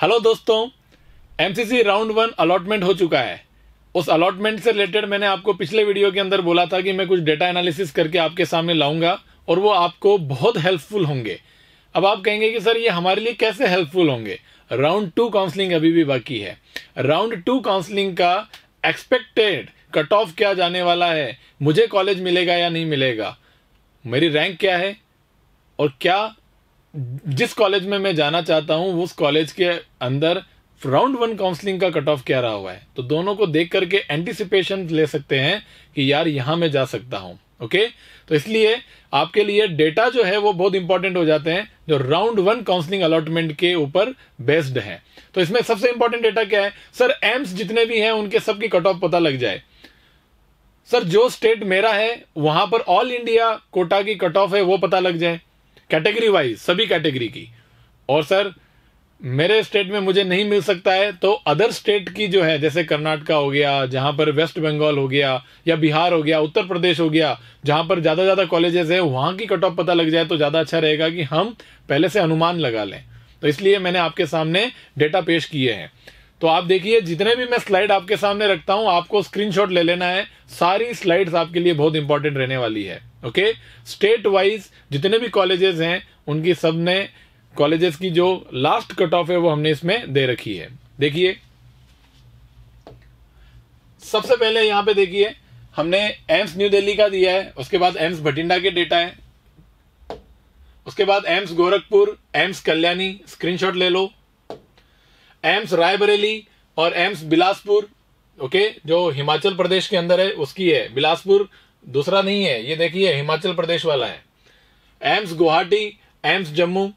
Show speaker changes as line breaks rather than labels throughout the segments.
hello दोस्तों MCC round one allotment हो चुका है उस अलॉटमेंट से रिलेटेड मैंने आपको पिछले वीडियो के अंदर बोला था कि मैं कुछ डेटा एनालिसिस करके आपके सामने लाऊंगा और वो आपको बहुत हेल्पफुल होंगे अब आप कहेंगे कि सर ये हमारे लिए कैसे हेल्पफुल होंगे राउंड टू काउंसलिंग अभी भी बाकी है राउंड टू काउंसलिंग का एक्सपेक्टेड कट ऑफ क्या जाने वाला है मुझे कॉलेज मिलेगा या नहीं मिलेगा मेरी रैंक क्या है और क्या जिस कॉलेज में मैं जाना चाहता हूँ उस कॉलेज के अंदर राउंड वन काउंसलिंग का कट ऑफ क्या रहा हुआ है तो दोनों को देख करके एंटिसिपेशन ले सकते हैं कि यार यहां मैं जा सकता हूं ओके तो इसलिए आपके लिए डेटा जो है वो बहुत इंपॉर्टेंट हो जाते हैं जो राउंड वन काउंसलिंग अलॉटमेंट के ऊपर बेस्ड है तो इसमें सबसे इंपॉर्टेंट डेटा क्या है सर एम्स जितने भी हैं उनके सबकी कट ऑफ पता लग जाए सर जो स्टेट मेरा है वहां पर ऑल इंडिया कोटा की कट ऑफ है वो पता लग जाए कैटेगरी वाइज सभी कैटेगरी की और सर मेरे स्टेट में मुझे नहीं मिल सकता है तो अदर स्टेट की जो है जैसे कर्नाटका हो गया जहां पर वेस्ट बंगाल हो गया या बिहार हो गया उत्तर प्रदेश हो गया जहां पर ज़्यादा ज़्यादा कॉलेजेस है वहां की कट ऑफ पता लग जाए तो ज़्यादा अच्छा रहेगा कि हम पहले से अनुमान लगा लें तो इसलिए मैंने आपके सामने डेटा पेश किए हैं तो आप देखिए जितने भी मैं स्लाइड आपके सामने रखता हूं आपको स्क्रीनशॉट ले लेना है सारी स्लाइड्स आपके लिए बहुत इंपॉर्टेंट रहने वाली है ओके स्टेट वाइज जितने भी कॉलेजेस हैं उनकी सब ने कॉलेजेस की जो लास्ट कट ऑफ है वो हमने इसमें दे रखी है देखिए सबसे पहले यहां पे देखिए हमने एम्स न्यू दिल्ली का दिया है उसके बाद एम्स भटिंडा के डेटा है उसके बाद AIIMS Gorakhpur AIIMS Kalyani screenshot ले लो एम्स रायबरेली और एम्स बिलासपुर ओके जो हिमाचल प्रदेश के अंदर है उसकी है बिलासपुर दूसरा नहीं है ये देखिए हिमाचल प्रदेश वाला है AIIMS Guwahati AIIMS Jammu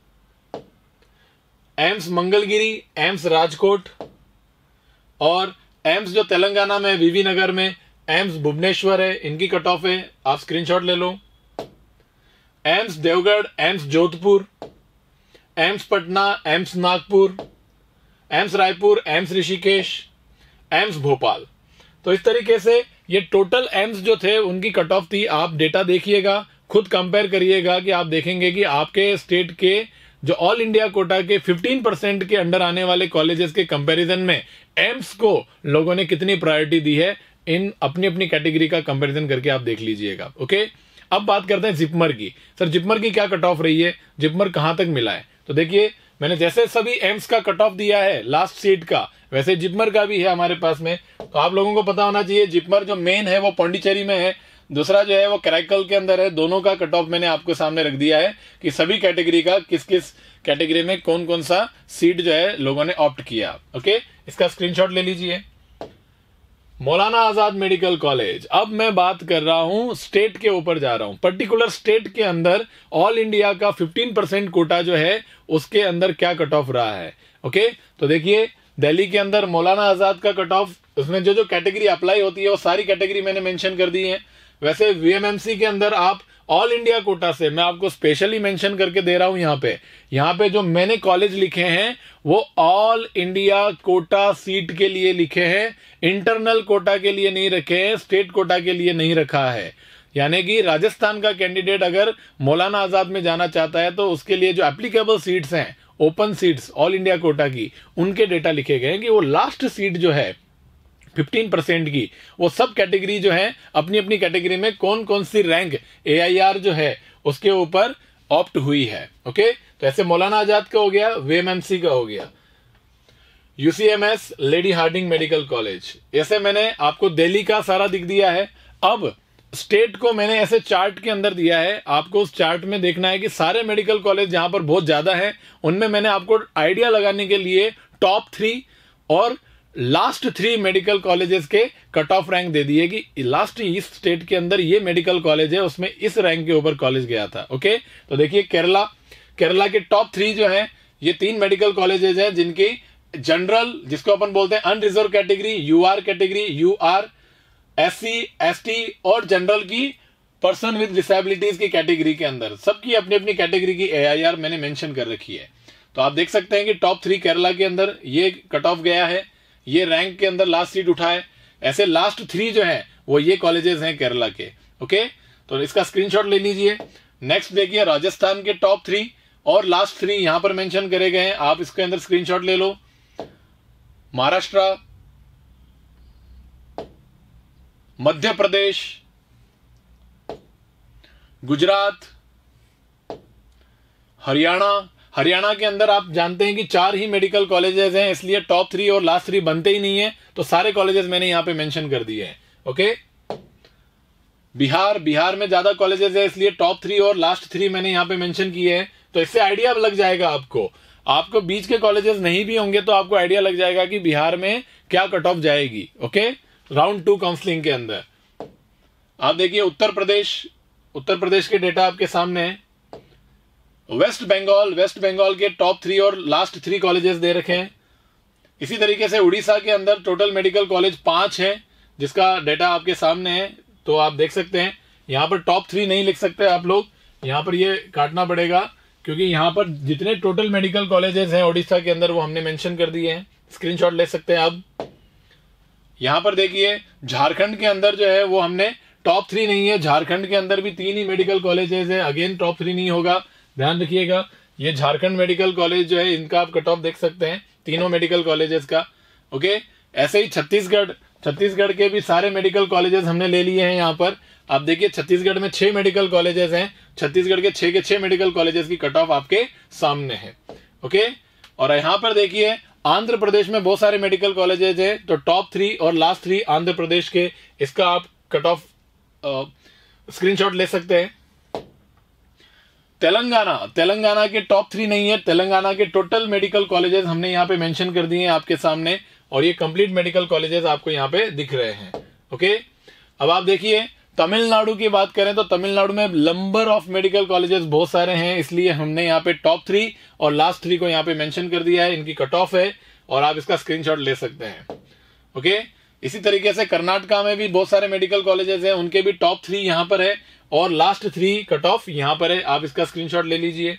AIIMS Mangalagiri AIIMS Rajkot और एम्स जो तेलंगाना में वीवी नगर में एम्स भुवनेश्वर है इनकी कट ऑफ है आप स्क्रीनशॉट ले लो एम्स देवगढ़ AIIMS Jodhpur AIIMS Patna AIIMS Nagpur AIIMS Raipur AIIMS Rishikesh AIIMS Bhopal तो इस तरीके से ये टोटल एम्स जो थे उनकी कट ऑफ थी आप डेटा देखिएगा खुद कंपेयर करिएगा कि आप देखेंगे कि आपके स्टेट के जो ऑल इंडिया कोटा के 15 परसेंट के अंडर आने वाले कॉलेजेस के कंपैरिजन में एम्स को लोगों ने कितनी प्रायोरिटी दी है इन अपनी अपनी कैटेगरी का कंपैरिजन करके आप देख लीजिएगा ओके अब बात करते हैं जिपमर की सर जिपमर की क्या कट ऑफ रही है जिपमर कहां तक मिला है तो देखिए मैंने जैसे सभी एम्स का कट ऑफ दिया है लास्ट सीट का वैसे जिपमर का भी है हमारे पास में तो आप लोगों को पता होना चाहिए जिपमर जो मेन है वो पौंडीचेरी में है दूसरा जो है वो क्रैकल के अंदर है दोनों का कट ऑफ मैंने आपको सामने रख दिया है कि सभी कैटेगरी का किस किस कैटेगरी में कौन कौन सा सीट जो है लोगों ने ऑप्ट किया ओके इसका स्क्रीनशॉट ले लीजिए मौलाना आजाद मेडिकल कॉलेज अब मैं बात कर रहा हूं स्टेट के ऊपर जा रहा हूं पर्टिकुलर स्टेट के अंदर ऑल इंडिया का 15 परसेंट कोटा जो है उसके अंदर क्या कट ऑफ रहा है ओके तो देखिए दिल्ली के अंदर मौलाना आज़ाद का कट ऑफ उसमें जो जो कैटेगरी अप्लाई होती है वो सारी कैटेगरी मैंने मेंशन कर दी है वैसे वीएमएमसी के अंदर आप ऑल इंडिया कोटा से मैं आपको स्पेशली मेंशन करके दे रहा हूं यहाँ पे यहाँ पे जो मैंने कॉलेज लिखे हैं वो ऑल इंडिया कोटा सीट के लिए लिखे हैं इंटरनल कोटा के लिए नहीं रखे हैं स्टेट कोटा के लिए नहीं रखा है यानी कि राजस्थान का कैंडिडेट अगर मौलाना आजाद में जाना चाहता है तो उसके लिए जो एप्लीकेबल सीट्स हैं open seats all India quota की उनके डेटा लिखे गए कि वो लास्ट सीट जो है 15 परसेंट की वो सब कैटेगरी जो है अपनी अपनी कैटेगरी में कौन कौन सी रैंक ए जो है उसके ऊपर ऑप्ट हुई है ओके तो ऐसे मौलाना आजाद का हो गया वेएमएमसी का हो गया UCMS lady Hardinge medical college ऐसे मैंने आपको दिल्ली का सारा दिख दिया है अब स्टेट को मैंने ऐसे चार्ट के अंदर दिया है आपको उस चार्ट में देखना है कि सारे मेडिकल कॉलेज जहां पर बहुत ज़्यादा है उनमें मैंने आपको आइडिया लगाने के लिए टॉप थ्री और लास्ट थ्री मेडिकल कॉलेजेस के कट ऑफ रैंक दे दिए कि लास्ट इस स्टेट के अंदर ये मेडिकल कॉलेज है उसमें इस रैंक के ऊपर कॉलेज गया था ओके तो देखिए केरला केरला के टॉप थ्री जो है ये तीन मेडिकल कॉलेजेस हैं जिनकी जनरल जिसको अपन बोलते हैं unreserved category U R category U R SC ST e, और जनरल की पर्सन विद डिसेबिलिटीज की कैटेगरी के अंदर सबकी अपनी अपनी कैटेगरी की एआईआर मैंने मेंशन कर रखी है तो आप देख सकते हैं कि टॉप थ्री केरला के अंदर ये कट ऑफ गया है ये रैंक के अंदर लास्ट सीट उठा है ऐसे लास्ट थ्री जो है वो ये कॉलेजेस हैं केरला के ओके तो इसका स्क्रीनशॉट ले लीजिए नेक्स्ट देखिए राजस्थान के टॉप थ्री और लास्ट थ्री यहां पर मेंशन करे गए हैं आप इसके अंदर स्क्रीनशॉट ले लो महाराष्ट्र मध्य प्रदेश गुजरात हरियाणा हरियाणा के अंदर आप जानते हैं कि चार ही मेडिकल कॉलेजेस हैं इसलिए टॉप थ्री और लास्ट थ्री बनते ही नहीं है तो सारे कॉलेजेस मैंने यहां पे मेंशन कर दिए हैं ओके बिहार बिहार में ज्यादा कॉलेजेस है इसलिए टॉप थ्री और लास्ट थ्री मैंने यहां पे मेंशन किए हैं तो इससे आइडिया लग जाएगा आपको आपको बीच के कॉलेजेस नहीं भी होंगे तो आपको आइडिया लग जाएगा कि बिहार में क्या कट ऑफ जाएगी ओके राउंड टू काउंसलिंग के अंदर आप देखिए उत्तर प्रदेश उत्तर प्रदेश के डेटा आपके सामने है वेस्ट बंगाल वेस्ट बंगाल के टॉप थ्री और लास्ट थ्री कॉलेजेस दे रखे हैं इसी तरीके से उड़ीसा के अंदर टोटल मेडिकल कॉलेज पांच है जिसका डेटा आपके सामने है तो आप देख सकते हैं यहाँ पर टॉप थ्री नहीं लिख सकते आप लोग यहां पर ये काटना पड़ेगा क्योंकि यहां पर जितने टोटल मेडिकल कॉलेजेस हैं उड़ीसा के अंदर वो हमने मेंशन कर दिए हैं स्क्रीनशॉट ले सकते हैं आप यहां पर देखिए झारखंड के अंदर जो है वो हमने टॉप थ्री नहीं है झारखंड के अंदर भी तीन ही मेडिकल कॉलेजेस है अगेन टॉप थ्री नहीं होगा ध्यान रखिएगा ये झारखंड मेडिकल कॉलेज जो है इनका आप कट ऑफ देख सकते हैं तीनों मेडिकल कॉलेजेस का ओके ऐसे ही छत्तीसगढ़ छत्तीसगढ़ के भी सारे मेडिकल कॉलेजेस हमने ले लिए हैं यहाँ पर आप देखिए छत्तीसगढ़ में छह मेडिकल कॉलेजेस हैं छत्तीसगढ़ के छह के छह मेडिकल कॉलेजेस की कट ऑफ आपके सामने है ओके और यहाँ पर देखिए आंध्र प्रदेश में बहुत सारे मेडिकल कॉलेजेज हैं तो टॉप थ्री और लास्ट थ्री आंध्र प्रदेश के इसका आप कट ऑफ स्क्रीनशॉट ले सकते हैं तेलंगाना तेलंगाना के टॉप थ्री नहीं है तेलंगाना के टोटल मेडिकल कॉलेजेस हमने यहाँ पे मेंशन कर दिए हैं आपके सामने और ये कंप्लीट मेडिकल कॉलेजेस आपको यहाँ पे दिख रहे हैं ओके अब आप देखिए तमिलनाडु की बात करें तो तमिलनाडु में नंबर ऑफ मेडिकल कॉलेजेस बहुत सारे हैं इसलिए हमने यहाँ पे टॉप थ्री और लास्ट थ्री को यहाँ पे मेंशन कर दिया है इनकी कट ऑफ है और आप इसका स्क्रीनशॉट ले सकते हैं ओके इसी तरीके से कर्नाटका में भी बहुत सारे मेडिकल कॉलेजेस हैं उनके भी टॉप थ्री यहाँ पर है और लास्ट थ्री कट ऑफ यहाँ पर है आप इसका स्क्रीनशॉट ले लीजिए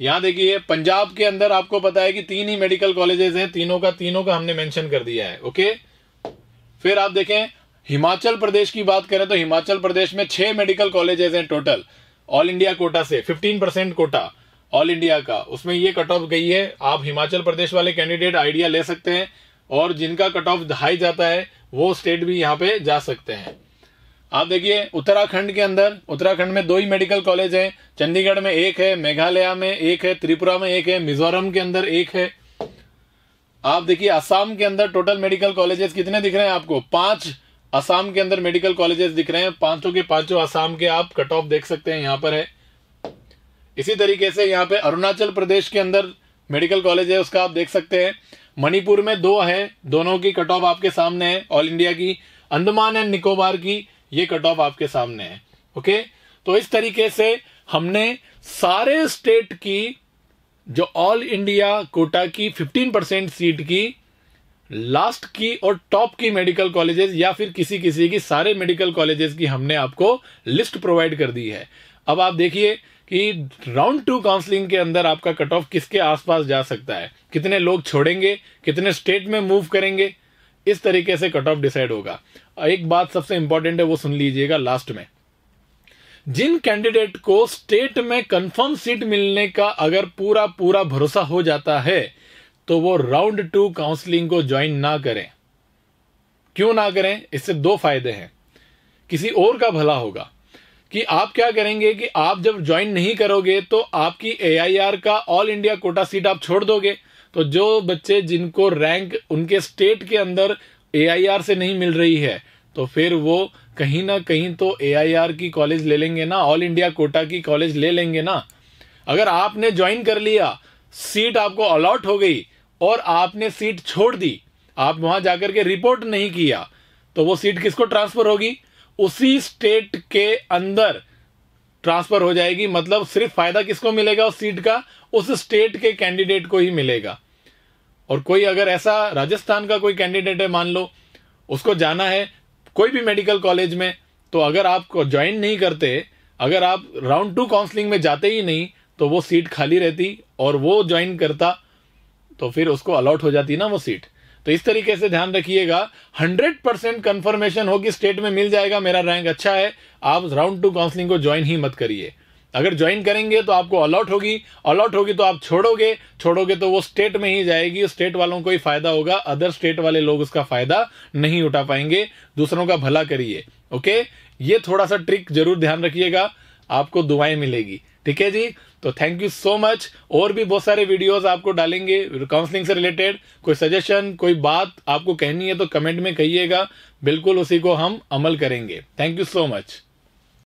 यहाँ देखिए पंजाब के अंदर आपको पता है कि तीन ही मेडिकल कॉलेजेस हैं तीनों का तीनों का हमने मेंशन कर दिया है ओके फिर आप देखें हिमाचल प्रदेश की बात करें तो हिमाचल प्रदेश में छह मेडिकल कॉलेजेस हैं टोटल ऑल इंडिया कोटा से 15 परसेंट कोटा ऑल इंडिया का उसमें ये कट ऑफ गई है आप हिमाचल प्रदेश वाले कैंडिडेट आइडिया ले सकते हैं और जिनका कट ऑफ हाई जाता है वो स्टेट भी यहाँ पे जा सकते हैं आप देखिए उत्तराखंड के अंदर उत्तराखंड में दो ही मेडिकल कॉलेज हैं चंडीगढ़ में एक है मेघालय में एक है त्रिपुरा में एक है मिजोरम के अंदर एक है आप देखिए असम के अंदर टोटल मेडिकल कॉलेजेस कितने दिख रहे हैं आपको पांच असम के अंदर मेडिकल कॉलेजेस दिख रहे हैं पांचों के पांचों असम के आप कट ऑफ देख सकते हैं यहाँ पर है इसी तरीके से यहाँ पे अरुणाचल प्रदेश के अंदर मेडिकल कॉलेज है उसका आप देख सकते हैं मणिपुर में दो है दोनों की कट ऑफ आपके सामने है ऑल इंडिया की अंडमान एंड निकोबार की ये कट ऑफ आपके सामने है ओके तो इस तरीके से हमने सारे स्टेट की जो ऑल इंडिया कोटा की 15 परसेंट सीट की लास्ट की और टॉप की मेडिकल कॉलेजेस या फिर किसी किसी की सारे मेडिकल कॉलेजेस की हमने आपको लिस्ट प्रोवाइड कर दी है अब आप देखिए कि राउंड टू काउंसलिंग के अंदर आपका कट ऑफ किसके आसपास जा सकता है कितने लोग छोड़ेंगे कितने स्टेट में मूव करेंगे इस तरीके से कट ऑफ डिसाइड होगा एक बात सबसे इंपॉर्टेंट है वो सुन लीजिएगा लास्ट में जिन कैंडिडेट को स्टेट में कंफर्म सीट मिलने का अगर पूरा पूरा भरोसा हो जाता है तो वो राउंड टू काउंसलिंग को ज्वाइन ना करें क्यों ना करें इससे दो फायदे हैं किसी और का भला होगा कि आप क्या करेंगे कि आप जब ज्वाइन नहीं करोगे तो आपकी ए का ऑल इंडिया कोटा सीट आप छोड़ दोगे तो जो बच्चे जिनको रैंक उनके स्टेट के अंदर एआईआर से नहीं मिल रही है तो फिर वो कहीं ना कहीं तो एआईआर की कॉलेज ले लेंगे ना ऑल इंडिया कोटा की कॉलेज ले लेंगे ना अगर आपने ज्वाइन कर लिया सीट आपको अलॉट हो गई और आपने सीट छोड़ दी आप वहां जाकर के रिपोर्ट नहीं किया तो वो सीट किसको ट्रांसफर होगी उसी स्टेट के अंदर ट्रांसफर हो जाएगी मतलब सिर्फ फायदा किसको मिलेगा उस सीट का उस स्टेट के कैंडिडेट को ही मिलेगा और कोई अगर ऐसा राजस्थान का कोई कैंडिडेट है मान लो उसको जाना है कोई भी मेडिकल कॉलेज में तो अगर आप ज्वाइन नहीं करते अगर आप राउंड टू काउंसलिंग में जाते ही नहीं तो वो सीट खाली रहती और वो ज्वाइन करता तो फिर उसको अलॉट हो जाती है ना वो सीट तो इस तरीके से ध्यान रखिएगा 100 परसेंट कन्फर्मेशन होगी स्टेट में मिल जाएगा मेरा रैंक अच्छा है आप राउंड टू काउंसलिंग को ज्वाइन ही मत करिए अगर ज्वाइन करेंगे तो आपको अलॉट होगी अलॉट होगी तो आप छोड़ोगे छोड़ोगे तो वो स्टेट में ही जाएगी स्टेट वालों को ही फायदा होगा अदर स्टेट वाले लोग उसका फायदा नहीं उठा पाएंगे दूसरों का भला करिए ओके ये थोड़ा सा ट्रिक जरूर ध्यान रखिएगा आपको दुआएं मिलेगी ठीक है जी तो थैंक यू सो मच और भी बहुत सारे वीडियोस आपको डालेंगे काउंसलिंग से रिलेटेड कोई सजेशन कोई बात आपको कहनी है तो कमेंट में कहिएगा बिल्कुल उसी को हम अमल करेंगे थैंक यू सो मच